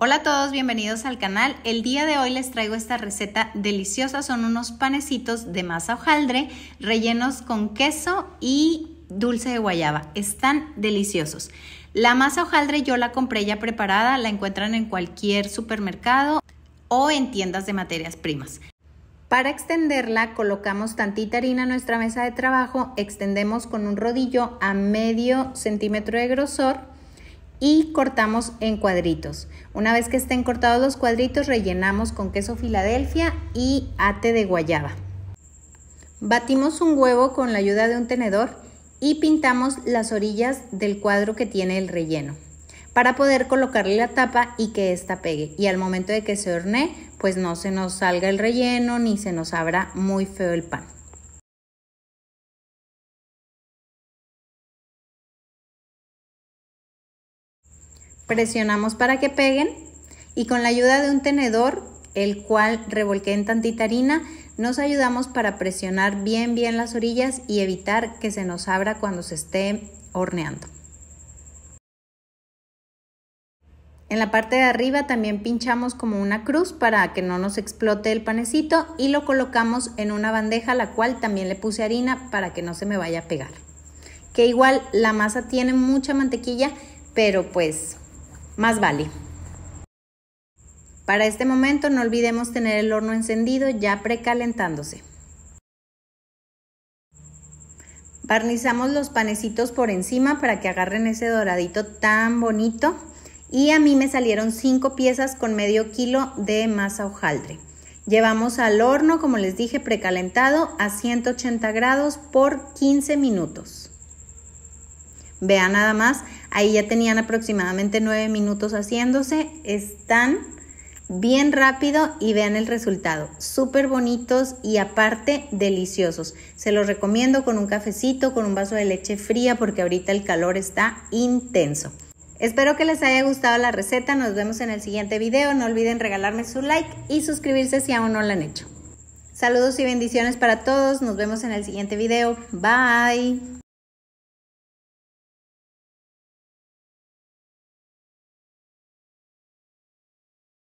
Hola a todos, bienvenidos al canal. El día de hoy les traigo esta receta deliciosa. Son unos panecitos de masa hojaldre rellenos con queso y dulce de guayaba. Están deliciosos. La masa hojaldre yo la compré ya preparada, la encuentran en cualquier supermercado o en tiendas de materias primas. Para extenderla colocamos tantita harina en nuestra mesa de trabajo, extendemos con un rodillo a medio centímetro de grosor y cortamos en cuadritos. Una vez que estén cortados los cuadritos, rellenamos con queso Filadelfia y ate de guayaba. Batimos un huevo con la ayuda de un tenedor y pintamos las orillas del cuadro que tiene el relleno para poder colocarle la tapa y que ésta pegue. Y al momento de que se hornee, pues no se nos salga el relleno ni se nos abra muy feo el pan. presionamos para que peguen y con la ayuda de un tenedor, el cual revolqué en tantita harina, nos ayudamos para presionar bien bien las orillas y evitar que se nos abra cuando se esté horneando. En la parte de arriba también pinchamos como una cruz para que no nos explote el panecito y lo colocamos en una bandeja la cual también le puse harina para que no se me vaya a pegar. Que igual la masa tiene mucha mantequilla, pero pues más vale. Para este momento no olvidemos tener el horno encendido ya precalentándose. Barnizamos los panecitos por encima para que agarren ese doradito tan bonito. Y a mí me salieron 5 piezas con medio kilo de masa hojaldre. Llevamos al horno, como les dije, precalentado a 180 grados por 15 minutos. Vean nada más, Ahí ya tenían aproximadamente 9 minutos haciéndose. Están bien rápido y vean el resultado. Súper bonitos y aparte deliciosos. Se los recomiendo con un cafecito, con un vaso de leche fría porque ahorita el calor está intenso. Espero que les haya gustado la receta. Nos vemos en el siguiente video. No olviden regalarme su like y suscribirse si aún no lo han hecho. Saludos y bendiciones para todos. Nos vemos en el siguiente video. Bye.